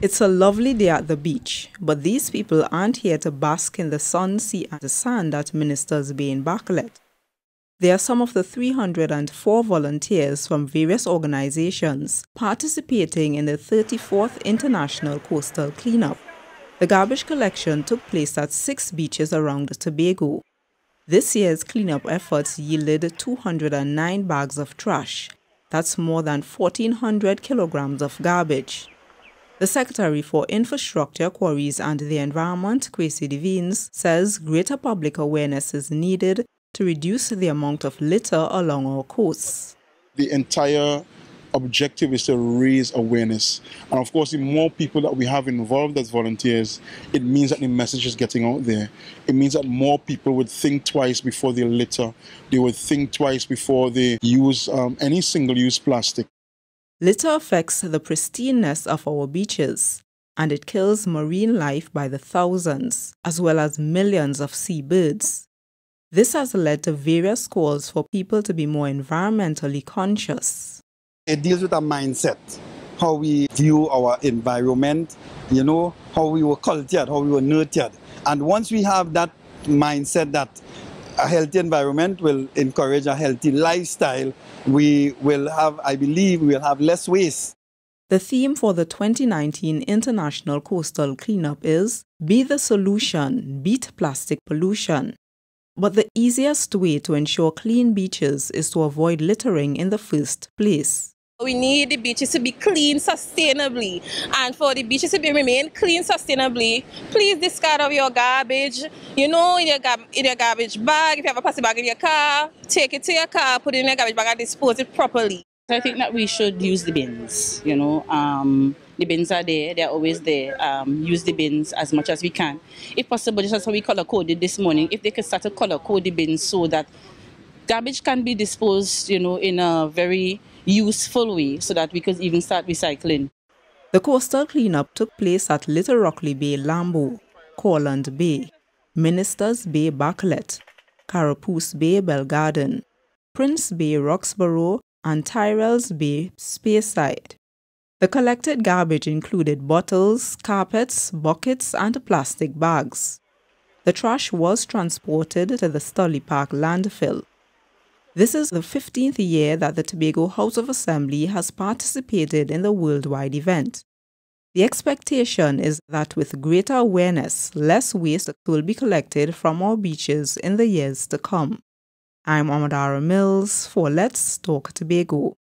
It's a lovely day at the beach, but these people aren't here to bask in the sun, sea, and the sand at Ministers Bay in Bartlett. They are some of the 304 volunteers from various organizations participating in the 34th International Coastal Cleanup. The garbage collection took place at six beaches around Tobago. This year's cleanup efforts yielded 209 bags of trash. That's more than 1,400 kilograms of garbage. The Secretary for Infrastructure, Quarries and the Environment, Kwesi Devines, says greater public awareness is needed to reduce the amount of litter along our coasts. The entire objective is to raise awareness. And of course, the more people that we have involved as volunteers, it means that the message is getting out there. It means that more people would think twice before they litter. They would think twice before they use um, any single-use plastic. Litter affects the pristineness of our beaches, and it kills marine life by the thousands, as well as millions of seabirds. This has led to various calls for people to be more environmentally conscious. It deals with a mindset, how we view our environment, you know, how we were cultured, how we were nurtured. And once we have that mindset that a healthy environment will encourage a healthy lifestyle. We will have, I believe, we'll have less waste. The theme for the 2019 International Coastal Cleanup is Be the Solution, Beat Plastic Pollution. But the easiest way to ensure clean beaches is to avoid littering in the first place. We need the beaches to be clean sustainably. And for the beaches to be remain clean sustainably, please discard of your garbage. You know, in your, in your garbage bag, if you have a plastic bag in your car, take it to your car, put it in your garbage bag and dispose it properly. I think that we should use the bins, you know. Um, the bins are there, they're always there. Um, use the bins as much as we can. If possible, just as we color coded this morning, if they could start to color code the bins so that garbage can be disposed, you know, in a very useful way so that we could even start recycling. The coastal cleanup took place at Little Rockley Bay, Lambo, Corland Bay, Ministers Bay, Bartlett, Carapoose Bay, Belgarden, Prince Bay, Roxborough, and Tyrell's Bay, Speyside. The collected garbage included bottles, carpets, buckets, and plastic bags. The trash was transported to the Stolly Park landfill. This is the 15th year that the Tobago House of Assembly has participated in the worldwide event. The expectation is that with greater awareness, less waste will be collected from our beaches in the years to come. I'm Amadara Mills for Let's Talk Tobago.